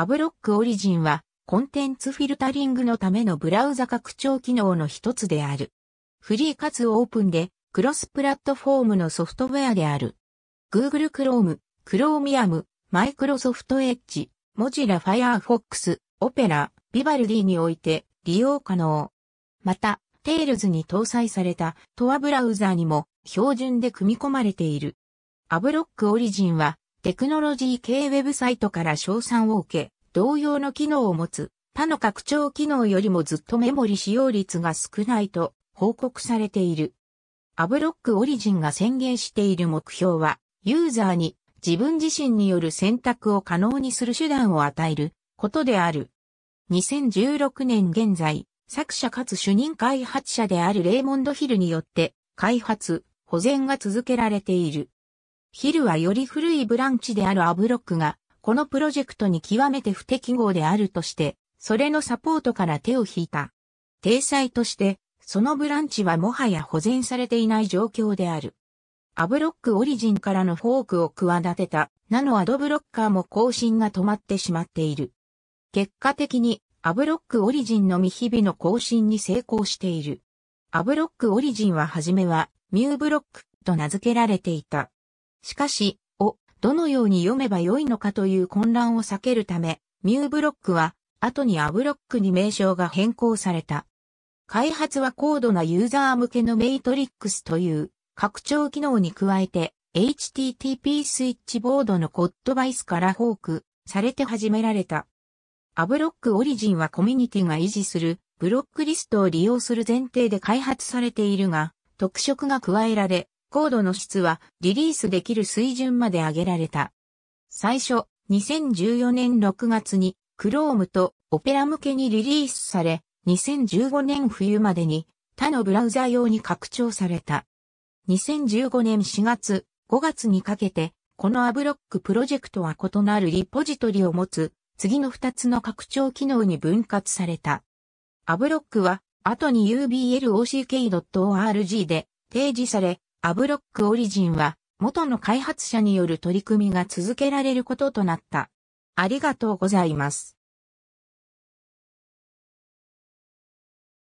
アブロックオリジンは、コンテンツフィルタリングのためのブラウザ拡張機能の一つである。フリーかつオープンで、クロスプラットフォームのソフトウェアである。Google Chrome、Chromium、Microsoft Edge、Mozilla Firefox、Opera、Vivaldi において利用可能。また、Tails に搭載された t o ブラウザーにも標準で組み込まれている。アブロックオリジンはテクノロジー系ウェブサイトから賞賛を受け、同様の機能を持つ、他の拡張機能よりもずっとメモリ使用率が少ないと報告されている。アブロックオリジンが宣言している目標は、ユーザーに自分自身による選択を可能にする手段を与えることである。2016年現在、作者かつ主任開発者であるレイモンド・ヒルによって開発、保全が続けられている。ヒルはより古いブランチであるアブロックが、このプロジェクトに極めて不適合であるとして、それのサポートから手を引いた。体裁として、そのブランチはもはや保全されていない状況である。アブロックオリジンからのフォークを企てた、ナノアドブロッカーも更新が止まってしまっている。結果的に、アブロックオリジンの未日々の更新に成功している。アブロックオリジンははじめは、ミューブロックと名付けられていた。しかし、を、どのように読めばよいのかという混乱を避けるため、ミューブロックは、後にアブロックに名称が変更された。開発は高度なユーザー向けのメイトリックスという拡張機能に加えて HTTP スイッチボードのコットバイスからフォークされて始められた。アブロックオリジンはコミュニティが維持するブロックリストを利用する前提で開発されているが特色が加えられコードの質はリリースできる水準まで上げられた。最初、2014年6月に Chrome と Opera 向けにリリースされ、2015年冬までに他のブラウザ用に拡張された。2015年4月、5月にかけて、このアブロックプロジェクトは異なるリポジトリを持つ、次の2つの拡張機能に分割された。アブロックは、後に ublock.org で提示され、アブロックオリジンは元の開発者による取り組みが続けられることとなった。ありがとうございます。